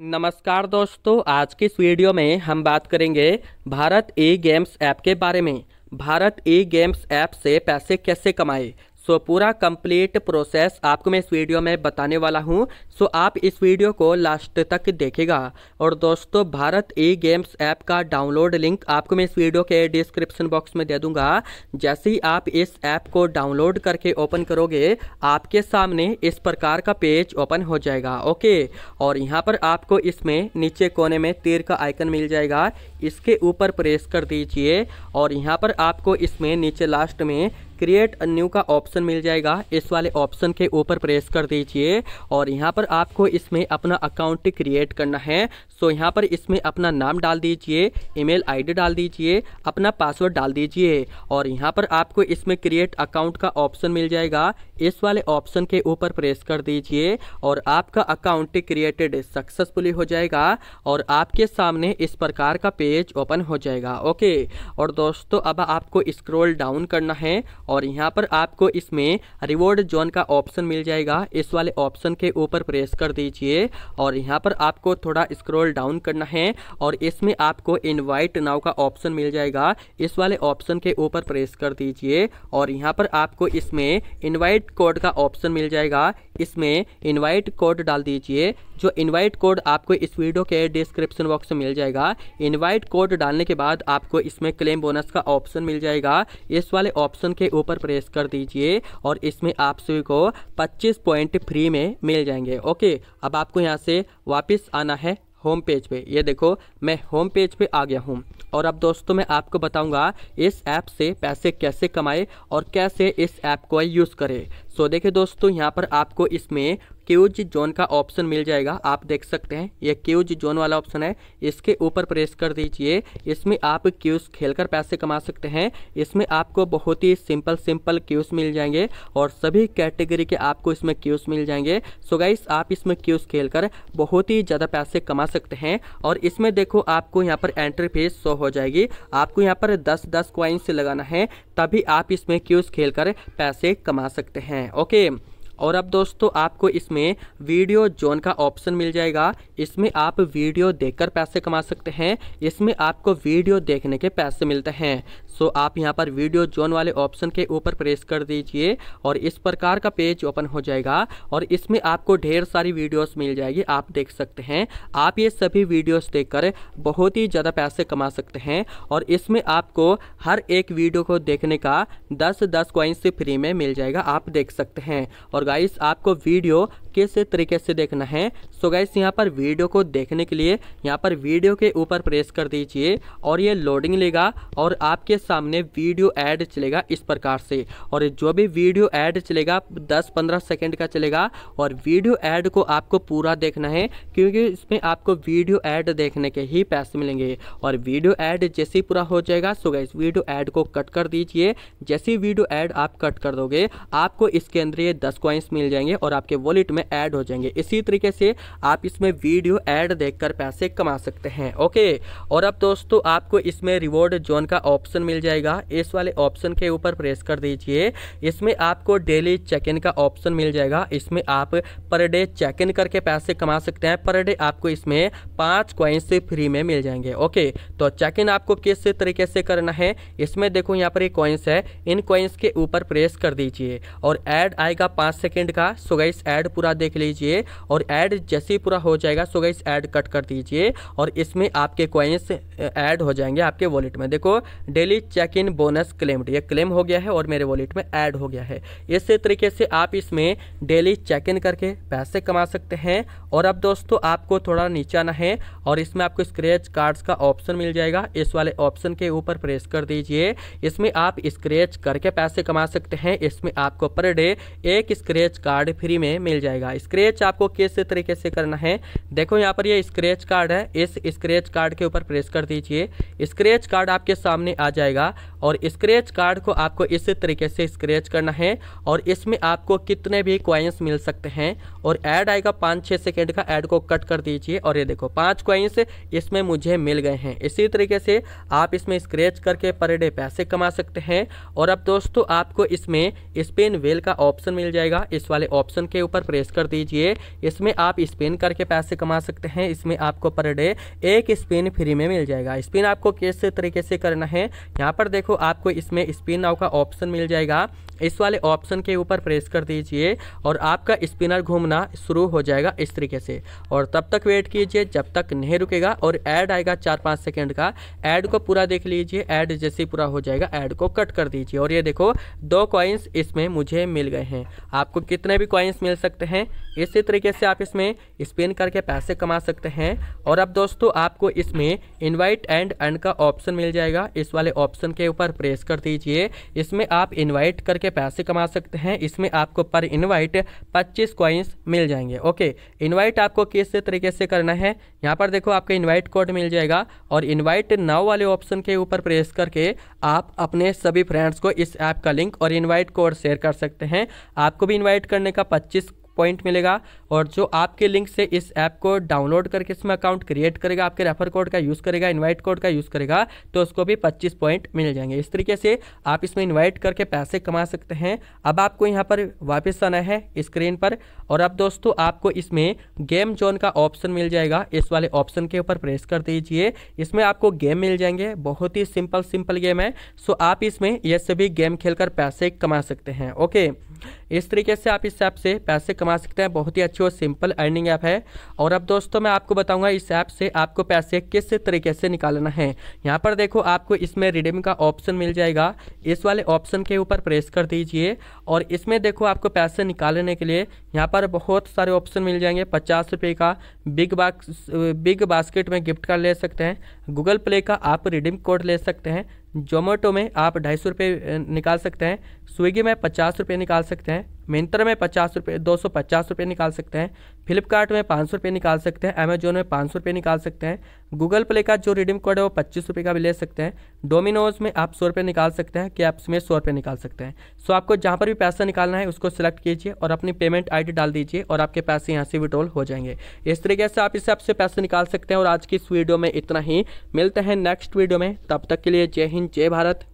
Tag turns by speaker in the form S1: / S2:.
S1: नमस्कार दोस्तों आज के इस वीडियो में हम बात करेंगे भारत ए गेम्स ऐप के बारे में भारत ए गेम्स ऐप से पैसे कैसे कमाएं सो so, पूरा कंप्लीट प्रोसेस आपको मैं इस वीडियो में बताने वाला हूँ सो so, आप इस वीडियो को लास्ट तक देखेगा और दोस्तों भारत ई गेम्स ऐप का डाउनलोड लिंक आपको मैं इस वीडियो के डिस्क्रिप्शन बॉक्स में दे दूंगा जैसे ही आप इस ऐप को डाउनलोड करके ओपन करोगे आपके सामने इस प्रकार का पेज ओपन हो जाएगा ओके और यहाँ पर आपको इसमें नीचे कोने में तीर का आइकन मिल जाएगा इसके ऊपर प्रेस कर दीजिए और यहाँ पर आपको इसमें नीचे लास्ट में क्रिएट अ न्यू का ऑप्शन मिल जाएगा इस वाले ऑप्शन के ऊपर प्रेस कर दीजिए और यहाँ पर आपको इसमें अपना अकाउंट क्रिएट करना है सो यहाँ पर इसमें अपना नाम डाल दीजिए ईमेल आईडी डाल दीजिए अपना पासवर्ड डाल दीजिए और यहाँ पर आपको इसमें क्रिएट अकाउंट का ऑप्शन मिल जाएगा इस वाले ऑप्शन के ऊपर प्रेस कर दीजिए और आपका अकाउंट क्रिएटेड सक्सेसफुली हो जाएगा और आपके सामने इस प्रकार का पेज ओपन हो जाएगा ओके और दोस्तों अब आपको स्क्रोल डाउन करना है और यहाँ पर आपको इसमें रिवॉर्ड जोन का ऑप्शन मिल जाएगा इस वाले ऑप्शन के ऊपर प्रेस कर दीजिए और यहाँ पर आपको थोड़ा स्क्रॉल डाउन करना है और इसमें आपको इनवाइट नाव का ऑप्शन मिल जाएगा इस वाले ऑप्शन के ऊपर प्रेस कर दीजिए और यहाँ पर आपको इसमें इन्वाइट कोड का ऑप्शन मिल जाएगा इसमें इनवाइट कोड डाल दीजिए जो इनवाइट कोड आपको इस वीडियो के डिस्क्रिप्शन बॉक्स में मिल जाएगा इनवाइट कोड डालने के बाद आपको इसमें क्लेम बोनस का ऑप्शन मिल जाएगा इस वाले ऑप्शन के ऊपर प्रेस कर दीजिए और इसमें आप सभी को 25 पॉइंट फ्री में मिल जाएंगे ओके अब आपको यहाँ से वापस आना है होम पेज पे ये देखो मैं होम पेज पे आ गया हूँ और अब दोस्तों मैं आपको बताऊंगा इस ऐप से पैसे कैसे कमाएं और कैसे इस ऐप को यूज़ करें सो देखिए दोस्तों यहाँ पर आपको इसमें क्यूज जोन का ऑप्शन मिल जाएगा आप देख सकते हैं ये क्यूज जोन वाला ऑप्शन है इसके ऊपर प्रेस कर दीजिए इसमें आप क्यूज खेलकर पैसे कमा सकते हैं इसमें आपको बहुत ही सिंपल सिंपल क्यूज मिल जाएंगे और सभी कैटेगरी के आपको इसमें क्यूज मिल जाएंगे सो गाइस आप इसमें क्यूज खेलकर बहुत ही ज़्यादा पैसे कमा सकते हैं और इसमें देखो आपको यहाँ पर एंट्री फीस शो हो जाएगी आपको यहाँ पर दस दस क्वाइंस लगाना है तभी आप इसमें क्यूज खेल पैसे कमा सकते हैं हैं ओके और अब दोस्तों आपको इसमें वीडियो जोन का ऑप्शन मिल जाएगा इसमें आप वीडियो देखकर पैसे कमा सकते हैं इसमें आपको वीडियो देखने के पैसे मिलते हैं सो आप यहाँ पर वीडियो जोन वाले ऑप्शन के ऊपर प्रेस कर दीजिए और इस प्रकार का पेज ओपन हो जाएगा और इसमें आपको ढेर सारी वीडियोस मिल जाएगी आप देख सकते हैं आप ये सभी वीडियोस देखकर बहुत ही ज़्यादा पैसे कमा सकते हैं और इसमें आपको हर एक वीडियो को देखने का दस दस क्वाइंस से फ्री में मिल जाएगा आप देख सकते हैं और गाइस आपको वीडियो किस तरीके से देखना है सो गाइस यहाँ पर वीडियो को देखने के लिए यहाँ पर वीडियो के ऊपर प्रेस कर दीजिए और ये लोडिंग लेगा और आपके सामने वीडियो ऐड चलेगा इस प्रकार से और जो भी वीडियो ऐड चलेगा 10-15 सेकंड का चलेगा और वीडियो ऐड को आपको पूरा देखना है क्योंकि इसमें आपको वीडियो ऐड देखने के ही पैसे मिलेंगे और वीडियो ऐड जैसे ही पूरा हो जाएगा सो गैस वीडियो ऐड को कट कर दीजिए जैसे ही वीडियो ऐड आप कट कर दोगे आपको इसके अंदर ये दस कॉइन्स मिल जाएंगे और आपके वॉलेट में ऐड हो जाएंगे इसी तरीके से आप इसमें वीडियो ऐड देखकर पैसे कमा सकते हैं ओके और अब दोस्तों आपको इसमें रिवॉर्ड जोन का ऑप्शन मिल जाएगा इस वाले ऑप्शन के ऊपर प्रेस कर दीजिए इसमें आपको डेली चेक इन का ऑप्शन मिल जाएगा इसमें आप पर डे चेक इन करके पैसे कमा सकते हैं पर डे आपको इसमें पाँच कॉइन्स फ्री में मिल जाएंगे ओके तो चेक इन आपको किस तरीके से करना है इसमें देखो यहाँ पर ये कॉइन्स है इन कॉइन्स के ऊपर प्रेस कर दीजिए और ऐड आएगा पाँच सेकेंड का सुगैस ऐड पूरा देख लीजिए और ऐड जैसे ही पूरा हो जाएगा सुगैस ऐड कट कर दीजिए और इसमें आपके कॉइन्स ऐड हो जाएंगे आपके वॉलेट में देखो daily check in bonus claimed ये क्लेम हो गया है और मेरे वॉलेट में ऐड हो गया है इस तरीके से आप इसमें डेली चेक इन करके पैसे कमा सकते हैं और अब दोस्तों आपको थोड़ा नीचे आना है और इसमें आपको स्क्रैच कार्ड्स का ऑप्शन मिल जाएगा इस वाले ऑप्शन के ऊपर प्रेस कर दीजिए इसमें आप स्क्रैच करके पैसे कमा सकते हैं इसमें आपको पर डे एक स्क्रैच कार्ड फ्री में मिल जाएगा स्क्रैच आपको किस तरीके से करना है देखो यहाँ पर यह स्क्रैच कार्ड है इस स्क्रैच कार्ड के ऊपर प्रेस कर दीजिए स्क्रैच कार्ड आपके सामने आ जाएगा जाएगा और स्क्रैच कार्ड को आपको इसी तरीके से स्क्रैच करना है और इसमें आपको कितने भी क्वाइंस मिल सकते हैं और ऐड आएगा पाँच छः सेकेंड का ऐड को कट कर दीजिए और ये देखो पाँच क्वाइंस इसमें मुझे मिल गए हैं इसी तरीके से आप इसमें स्क्रैच करके पर डे पैसे कमा सकते हैं और अब दोस्तों आपको इसमें स्पिन वेल का ऑप्शन मिल जाएगा इस वाले ऑप्शन के ऊपर प्रेस कर दीजिए इसमें आप स्पिन करके पैसे कमा सकते हैं इसमें आपको पर डे एक स्पिन फ्री में मिल जाएगा स्पिन आपको किस तरीके से करना है यहाँ पर देखो आपको इसमें स्पिन नाव का ऑप्शन मिल जाएगा इस वाले ऑप्शन के ऊपर प्रेस कर दीजिए और आपका स्पिनर घूमना शुरू हो जाएगा इस तरीके से और तब तक वेट कीजिए जब तक नहीं रुकेगा और ऐड आएगा चार पाँच सेकंड का ऐड को पूरा देख लीजिए ऐड जैसे पूरा हो जाएगा ऐड को कट कर दीजिए और ये देखो दो कॉइन्स इसमें मुझे मिल गए हैं आपको कितने भी कॉइन्स मिल सकते हैं इसी तरीके से आप इसमें स्पिन करके पैसे कमा सकते हैं और अब दोस्तों आपको इसमें इन्वाइट एंड एंड का ऑप्शन मिल जाएगा इस वाले ऑप्शन ऑप्शन के ऊपर प्रेस कर दीजिए इसमें आप इनवाइट करके पैसे कमा सकते हैं इसमें आपको पर इनवाइट 25 क्वाइंस मिल जाएंगे ओके इनवाइट आपको किस तरीके से करना है यहाँ पर देखो आपका इनवाइट कोड मिल जाएगा और इनवाइट नाव वाले ऑप्शन के ऊपर प्रेस करके आप अपने सभी फ्रेंड्स को इस ऐप का लिंक और इन्वाइट कोड शेयर कर सकते हैं आपको भी इन्वाइट करने का पच्चीस पॉइंट मिलेगा और जो आपके लिंक से इस ऐप को डाउनलोड करके इसमें अकाउंट क्रिएट करेगा आपके रेफर कोड का यूज़ करेगा इन्वाइट कोड का यूज़ करेगा तो उसको भी पच्चीस पॉइंट मिल जाएंगे इस तरीके से आप इसमें इन्वाइट करके पैसे कमा सकते हैं अब आपको यहाँ पर वापस आना है स्क्रीन पर और अब दोस्तों आपको इसमें गेम जोन का ऑप्शन मिल जाएगा इस वाले ऑप्शन के ऊपर प्रेस कर दीजिए इसमें आपको गेम मिल जाएंगे बहुत ही सिंपल सिंपल गेम है सो आप इसमें यह सभी गेम खेलकर पैसे कमा सकते हैं ओके इस तरीके से आप इस ऐप से पैसे कमा सकते हैं बहुत ही अच्छी और सिंपल अर्निंग ऐप है और अब दोस्तों मैं आपको बताऊंगा इस ऐप से आपको पैसे किस तरीके से निकालना है यहाँ पर देखो आपको इसमें रिडीम का ऑप्शन मिल जाएगा इस वाले ऑप्शन के ऊपर प्रेस कर दीजिए और इसमें देखो आपको पैसे निकालने के लिए यहाँ पर बहुत सारे ऑप्शन मिल जाएंगे पचास रुपये का बिग बाक्स बिग बास्केट में गिफ्ट कार्ड ले सकते हैं गूगल प्ले का आप रिडीम कोड ले सकते हैं जोमेटो में आप ढाई सौ रुपये निकाल सकते हैं स्विगी में पचास रुपये निकाल सकते हैं मिंत्र में पचास रुपये दो सौ पचास रुपये निकाल सकते हैं फ्लिपकार्ट में पाँच सौ रुपये निकाल सकते हैं अमेजोन में पाँच सौ रुपये निकाल सकते हैं गूगल प्ले का जो रिडीम कोड है वो पच्चीस रुपये का भी ले सकते हैं डोमिनोज में आप सौ रुपये निकाल सकते हैं कि में सौ रुपये निकाल सकते हैं सो आपको जहाँ पर भी पैसा निकालना है उसको सिलेक्ट कीजिए और अपनी पेमेंट आई डाल दीजिए और आपके पैसे यहाँ से विड्रोल हो जाएंगे इस तरीके से आप इस ऐप से पैसे निकाल सकते हैं और आज की इस वीडियो में इतना ही मिलते हैं नेक्स्ट वीडियो में तब तक के लिए जय हिंद जय भारत